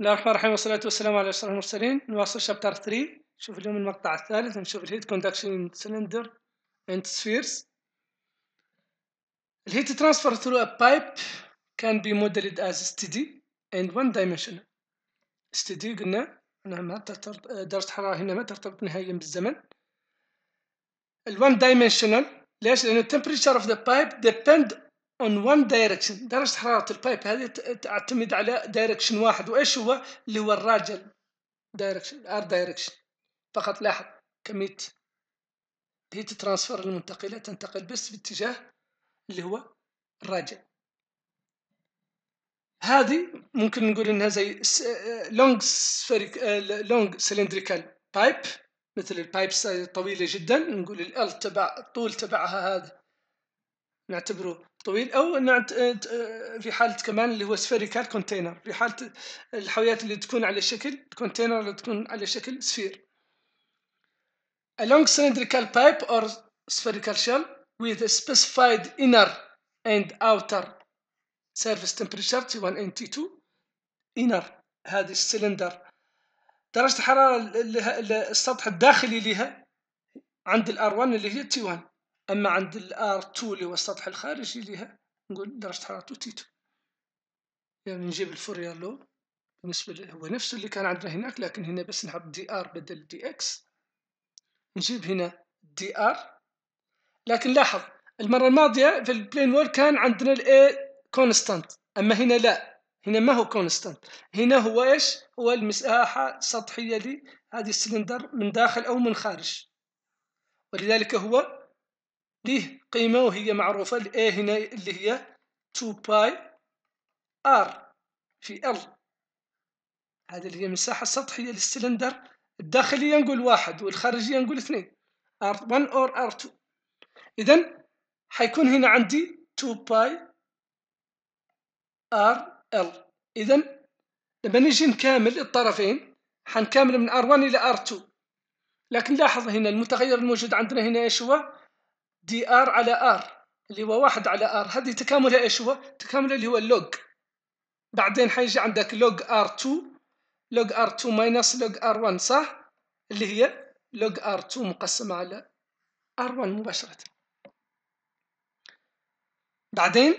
بسم الله الرحمن الرحيم والصلاة والسلام على أشرف المرسلين نواصل شابتر 3 نشوف اليوم المقطع الثالث نشوف الهيت كوندكشن سلندر اند سفيرز الهيت ترانسفير ثرو ا بايب كان بي موديلد از ستيدي اند وان دايمنشنال ستيدي قلنا انها ما درجة الحرارة هنا ما ترتبط نهائيا بالزمن الوان دايمنشنال ليش لأن التمبريتشر اوف ذا بايب ديبند اون وان دايركشن درجه حراره البايب هذه تعتمد على دايركشن واحد وايش هو اللي هو الراجل دايركشن ار دايركشن فقط لاحظ كميه هيت ترانسفير المنتقله تنتقل بس باتجاه اللي هو الراجل هذه ممكن نقول انها زي لونج سفيريك لونج سلندريكال بايب مثل البايبس طويله جدا نقول ال تبع الطول تبعها هذا نعتبره طويل او انه في حاله كمان اللي هو سفيريكال كونتينر في حاله الحاويات اللي تكون على شكل كونتينر اللي تكون على شكل سفير a long cylindrical pipe or spherical shell with a specified inner and outer surface temperature T1 and T2 inner هذه السلندر درجة الحرارة السطح الداخلي لها عند الار 1 اللي هي t 1 أما عند الار 2 اللي هو السطح الخارجي لها نقول درجة حرارته 2 يعني نجيب الفوريال لو بالنسبة هو نفسه اللي كان عندنا هناك لكن هنا بس نحط دي ار بدل دي اكس نجيب هنا دي ار لكن لاحظ المرة الماضية في البلين وول كان عندنا الاي كونستانت اما هنا لا هنا ما هو كونستانت هنا هو ايش هو المساحة السطحيه لهذه السلندر من داخل او من خارج ولذلك هو ليه قيمة وهي معروفة ل A هنا اللي هي 2 باي R في L هذا اللي هي المساحة السطحية للسلندر الداخلية نقول واحد والخارجية نقول اثنين R1 or R2 إذا حيكون هنا عندي 2 باي R L إذا لما نجي نكامل الطرفين حنكامل من R1 إلى R2 لكن لاحظ هنا المتغير الموجود عندنا هنا ايش هو؟ دي ار على ار اللي هو واحد على ار هذه تكاملها ايش هو تكاملها اللي هو اللوج بعدين حيجي عندك لوج ار 2 لوج ار 2 ماينس لوج ار 1 صح اللي هي لوج ار 2 مقسمه على ار 1 مباشره بعدين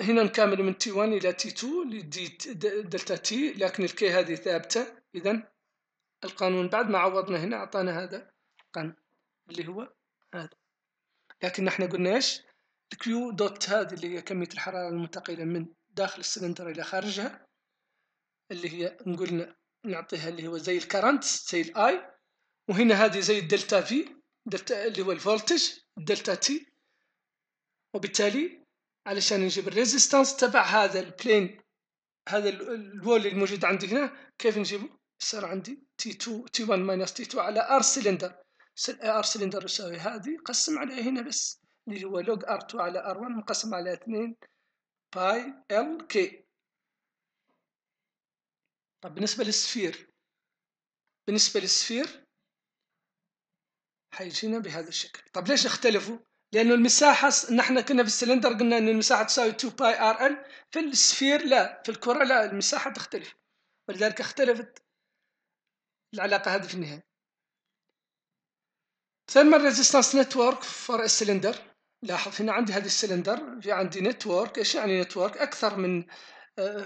هنا نكمل من تي 1 الى تي 2 لدي دلتا تي لكن الكي هذه ثابته اذا القانون بعد ما عوضنا هنا اعطانا هذا القانون اللي هو هذا لكن احنا قلنا ايش الكيو دوت هذه اللي هي كمية الحرارة المنتقلة من داخل السلندر إلى خارجها اللي هي نقول نعطيها اللي هو زي الكرنت زي الاي وهنا هذه زي الدلتا في دلتا اللي هو الفولتج دلتا تي وبالتالي علشان نجيب الريزيستانس تبع هذا البلين هذا الوول الموجود عندي هنا كيف نجيبه؟ صار عندي تي 2 تي 1 ماينس تي 2 على ار سلندر آه، ار سلندر يساوي هذه قسم عليها هنا بس اللي هو لوج ار 2 على ار 1 مقسم على 2 باي ال كي طب بالنسبة للسفير بالنسبة للسفير حيجينا بهذا الشكل طب ليش اختلفوا؟ لأنه المساحة نحن كنا في السلندر قلنا أن المساحة تساوي 2 باي ار ال في السفير لا في الكرة لا المساحة تختلف ولذلك اختلفت العلاقة هذه في النهاية ثيرمال ريزيستانس نتورك فور السلندر لاحظ هنا عندي هذا السلندر في عندي نتورك ايش يعني نتورك اكثر من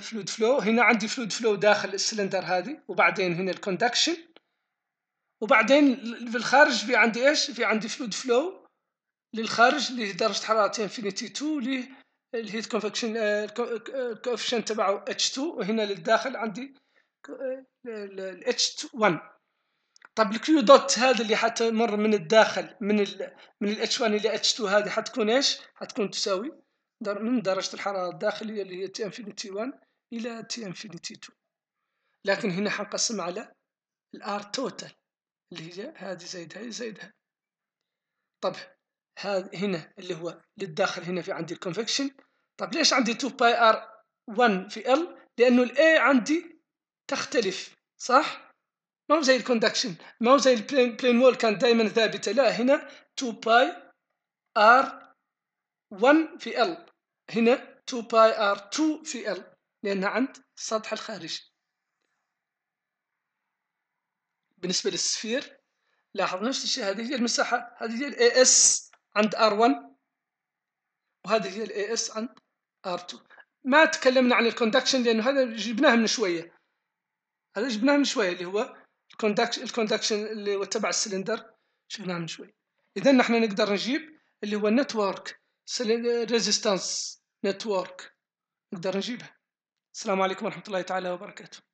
فلود آه، فلو هنا عندي فلود فلو داخل السلندر هذه وبعدين هنا الكوندكشن وبعدين في الخارج في عندي ايش في عندي فلود فلو للخارج لدرجه درجه انفينيتي 2 الهيت كونفكشن الكوفيشن تبعه اتش 2 وهنا للداخل عندي الاتش آه، 1 طب الكيو دوت هذا اللي حتمر من الداخل من ال من الاتش 1 الى اتش 2 هذه حتكون ايش حتكون تساوي من درجة الحرارة الداخلية اللي هي تي انفينيتي 1 الى تي انفينيتي 2 لكن هنا حنقسم على الار توتال اللي هي هذه زائد هذه زائد هذه طب هذا هنا اللي هو للداخل هنا في عندي الكونفكشن طب ليش عندي 2 باي ار 1 في ال لانه الاي عندي تختلف صح ما هو زي الكوندكشن ما هو زي البلين بلين وول كانت دائما ثابته لا هنا 2 باي ار 1 في ال هنا 2 باي ار 2 في ال لانها عند السطح الخارجي بالنسبه للسفير لاحظ نفس الشيء هذه هي المساحه هذه هي الـ AS عند r 1 وهذه هي الـ AS عند r 2 ما تكلمنا عن الكوندكشن لانه هذا جبناه من شويه هذا جبناه من شويه اللي هو الكوندكشن اللي هو تبع السلندر شفناه من شوي اذا نحن نقدر نجيب اللي هو نتورك ريزيستانس نتورك نقدر نجيبها السلام عليكم ورحمه الله تعالى وبركاته